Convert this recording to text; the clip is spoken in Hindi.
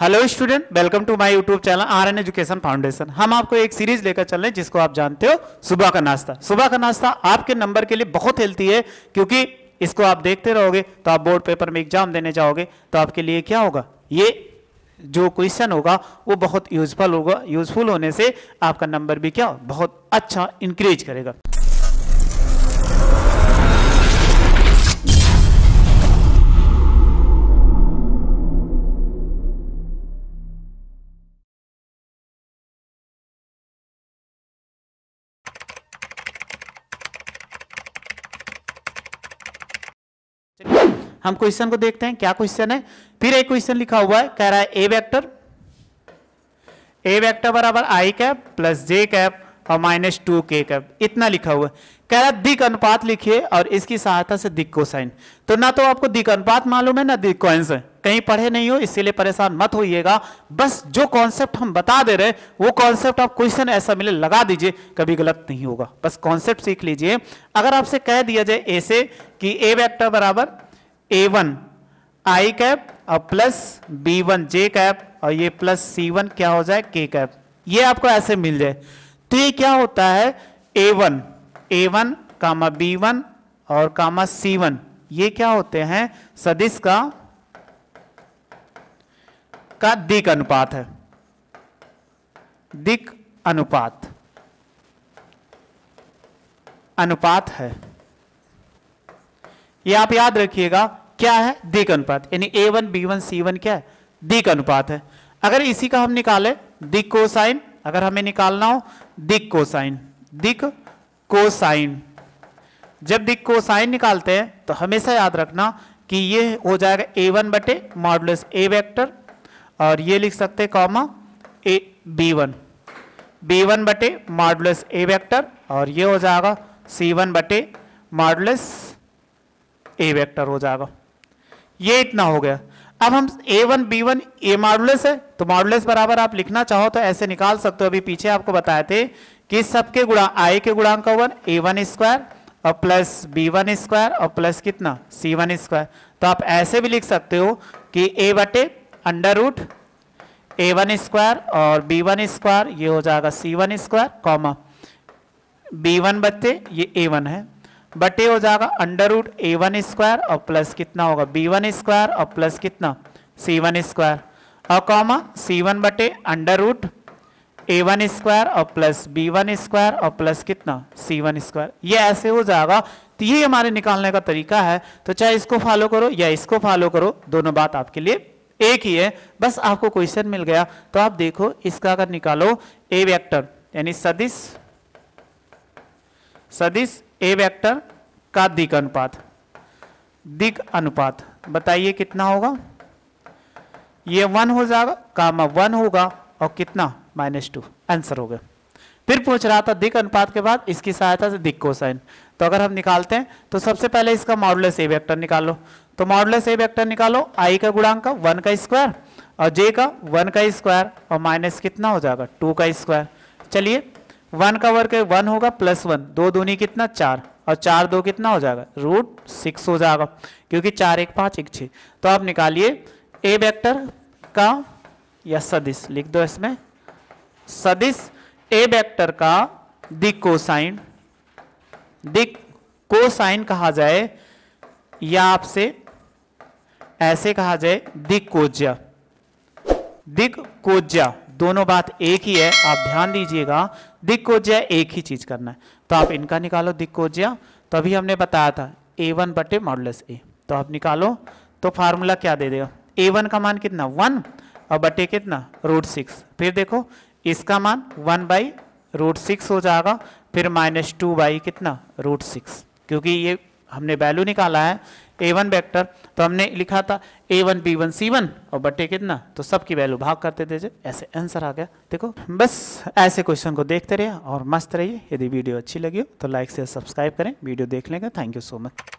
hello student welcome to my YouTube channel R N education foundation हम आपको एक सीरीज लेकर चल रहे हैं जिसको आप जानते हो सुबह का नाश्ता सुबह का नाश्ता आपके नंबर के लिए बहुत हेल्थी है क्योंकि इसको आप देखते रहोगे तो आप बोर्ड पेपर में एग्जाम देने जाओगे तो आपके लिए क्या होगा ये जो क्वेश्चन होगा वो बहुत यूजफुल होगा यूजफुल होने से आपका नंबर भी क्या बहुत अच्छा इंक्रीज करेगा हम क्वेश्चन को देखते हैं क्या क्वेश्चन है फिर एक क्वेश्चन लिखा हुआ है कह रहा है ए वेक्टर ए वेक्टर बराबर I cap plus J cap और माइनस टू के कैप इतना लिखा हुआ है कह रहा है दिक अनुपात लिखिए और इसकी सहायता से दिक को साइन तो ना तो आपको दिक अनुपात मालूम है ना दिक कॉइंस कहीं पढ़े नहीं हो इसीलिए परेशान मत होइएगा बस जो कॉन्सेप्ट हम बता दे रहे वो कॉन्सेप्ट आप क्वेश्चन ऐसा मिले लगा दीजिए कभी गलत नहीं होगा बस कॉन्सेप्ट सीख लीजिए अगर आपसे कह दिया जाए ऐसे कि ए वेक्टर बराबर ए वन आई कैप और plus B one J cap और ये प्लस सी वन क्या हो जाए के कैप ये आपको ऐसे मिल जाए तो ये क्या होता है A one A one comma B one और कामा सी वन ये क्या होते हैं सदिश का का दिक अनुपात है दिक अनुपात अनुपात है ये आप याद रखिएगा क्या है दिक अनुपात यानी A one B one C one क्या है दिक अनुपात है अगर इसी का हम निकाले दिक साइन अगर हमें निकालना हो दिक साइन दिक साइन जब दिक साइन निकालते हैं तो हमेशा याद रखना कि ये हो जाएगा ए वन बटे मॉडुलस ए वेक्टर और ये लिख सकते comma A B one B one बटे मॉडुलस ए वैक्टर और ये हो जाएगा सी वन बटे मॉडुलस ए वेक्टर हो जाएगा ये इतना हो गया अब हम A one B one A modulus है तो मॉडुलस बराबर आप लिखना चाहो तो ऐसे निकाल सकते हो अभी पीछे आपको बताए थे कि सबके गुणा आई के गुणांक का वन ए वन स्क्वायर और प्लस बी वन स्क्वायर और प्लस कितना सी वन स्क्वायर तो आप ऐसे भी लिख सकते हो कि ए बटे under root A one square और बी वन स्क्वायर ये हो जाएगा C one square comma B one बच्चे ये ए वन है बटे हो जाएगा under root A one square और प्लस कितना होगा बी वन स्क्वायर और प्लस कितना सी वन स्क्वायर और कॉमा सी वन बटे under root A one square और प्लस बी वन स्क्वायर और प्लस कितना सी वन स्क्वायर ये ऐसे हो जाएगा तो ये हमारे निकालने का तरीका है तो चाहे इसको फॉलो करो या इसको फॉलो करो दोनों बात आपके लिए एक ही है बस आपको क्वेश्चन मिल गया तो आप देखो इसका अगर निकालो ए वेक्टर यानी सदिश सदिश ए वेक्टर का दिग अनुपात दिग अनुपात बताइए कितना होगा ये वन हो जाएगा कामा वन होगा और कितना माइनस टू आंसर हो गया फिर पूछ रहा था दिक अनुपात के बाद इसकी सहायता से दिक कोसाइन तो अगर हम निकालते हैं तो सबसे पहले इसका मॉडुलस ए वेक्टर निकालो तो मॉडुलस ए वेक्टर निकालो आई का गुणांक का वन का स्क्वायर और जे का वन का स्क्वायर और माइनस कितना हो जाएगा टू का स्क्वायर चलिए वन का वर्ग है वन होगा प्लस वन दो दूनी कितना चार और चार दो कितना हो जाएगा रूट सिक्स हो जाएगा क्योंकि चार एक पांच एक छ तो आप निकालिए ए वेक्टर का या सदिश लिख दो इसमें सदिश ए वेक्टर का दिक कोसाइन दिक कोसाइन कहा जाए या आपसे ऐसे कहा जाए दिक्कोज्या कोज्या दोनों बात एक ही है आप ध्यान दीजिएगा दिग्कोज्या एक ही चीज करना है तो आप इनका निकालो दिग्कोज्या तो अभी हमने बताया था ए वन बटे मॉडलस ए तो आप निकालो तो फार्मूला क्या दे देगा ए वन का मान कितना वन और बटे कितना रूट सिक्स फिर देखो इसका मान वन बाई रूट सिक्स हो जाएगा फिर माइनस टू बाई कितना रूट सिक्स क्योंकि ये हमने वैल्यू निकाला है ए वन वैक्टर तो हमने लिखा था A one B one C one और बटे कितना तो सबकी वैल्यू भाग करते थे ऐसे आंसर आ गया देखो बस ऐसे क्वेश्चन को देखते रहिए और मस्त रहिए यदि वीडियो अच्छी लगी हो तो लाइक से सब्सक्राइब करें वीडियो देख लेंगे थैंक यू सो मच